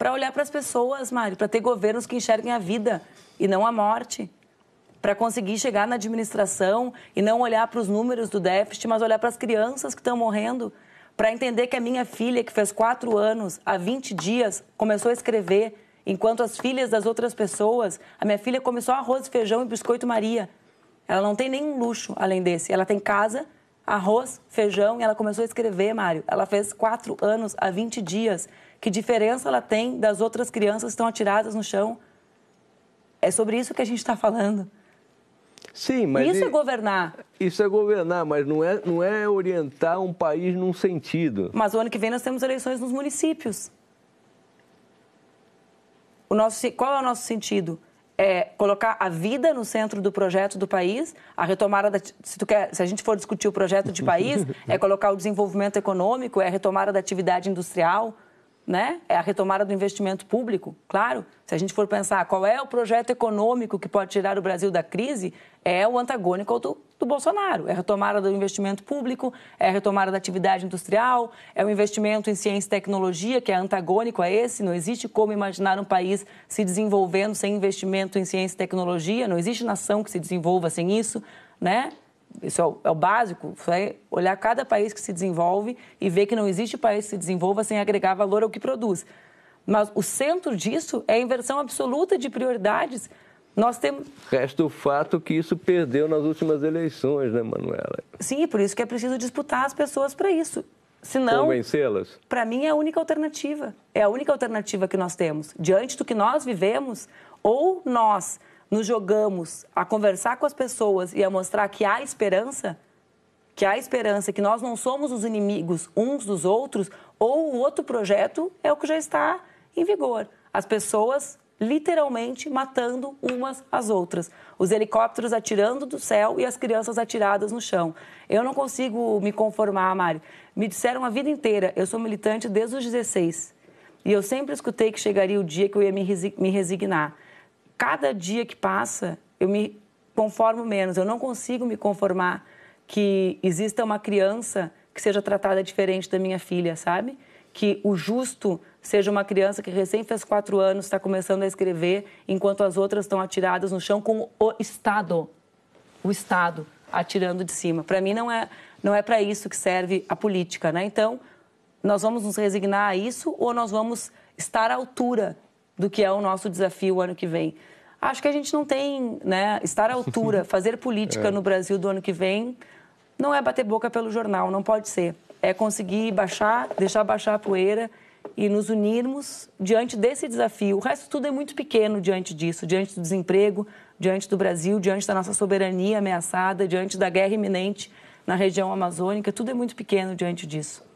para olhar para as pessoas, Mário, para ter governos que enxerguem a vida e não a morte. Para conseguir chegar na administração e não olhar para os números do déficit, mas olhar para as crianças que estão morrendo. Para entender que a minha filha, que fez quatro anos, há 20 dias, começou a escrever, enquanto as filhas das outras pessoas, a minha filha come só arroz, feijão e biscoito Maria. Ela não tem nenhum luxo além desse. Ela tem casa, arroz, feijão e ela começou a escrever, Mário. Ela fez quatro anos há 20 dias. Que diferença ela tem das outras crianças que estão atiradas no chão? É sobre isso que a gente está falando. Sim, mas isso e, é governar. Isso é governar, mas não é, não é orientar um país num sentido. Mas o ano que vem nós temos eleições nos municípios. O nosso, qual é o nosso sentido? É colocar a vida no centro do projeto do país, a retomada da, se, quer, se a gente for discutir o projeto de país, é colocar o desenvolvimento econômico, é a retomada da atividade industrial, né? É a retomada do investimento público, claro. Se a gente for pensar qual é o projeto econômico que pode tirar o Brasil da crise, é o antagônico do, do Bolsonaro. É a retomada do investimento público, é a retomada da atividade industrial, é o investimento em ciência e tecnologia, que é antagônico a esse. Não existe como imaginar um país se desenvolvendo sem investimento em ciência e tecnologia, não existe nação que se desenvolva sem isso. Né? isso é o, é o básico, é olhar cada país que se desenvolve e ver que não existe país que se desenvolva sem agregar valor ao que produz. Mas o centro disso é a inversão absoluta de prioridades. Nós temos... Resta o fato que isso perdeu nas últimas eleições, né, Manuela? Sim, por isso que é preciso disputar as pessoas para isso. Senão, convencê-las? Para mim é a única alternativa. É a única alternativa que nós temos. Diante do que nós vivemos, ou nós nos jogamos a conversar com as pessoas e a mostrar que há esperança, que há esperança, que nós não somos os inimigos uns dos outros, ou o outro projeto é o que já está em vigor. As pessoas literalmente matando umas às outras. Os helicópteros atirando do céu e as crianças atiradas no chão. Eu não consigo me conformar, Mari. Me disseram a vida inteira, eu sou militante desde os 16. E eu sempre escutei que chegaria o dia que eu ia me resignar cada dia que passa, eu me conformo menos. Eu não consigo me conformar que exista uma criança que seja tratada diferente da minha filha, sabe? Que o justo seja uma criança que recém fez quatro anos, está começando a escrever, enquanto as outras estão atiradas no chão com o Estado. O Estado atirando de cima. Para mim, não é, não é para isso que serve a política, né? Então, nós vamos nos resignar a isso ou nós vamos estar à altura do que é o nosso desafio ano que vem. Acho que a gente não tem, né, estar à altura, fazer política é. no Brasil do ano que vem não é bater boca pelo jornal, não pode ser. É conseguir baixar, deixar baixar a poeira e nos unirmos diante desse desafio. O resto tudo é muito pequeno diante disso, diante do desemprego, diante do Brasil, diante da nossa soberania ameaçada, diante da guerra iminente na região amazônica, tudo é muito pequeno diante disso.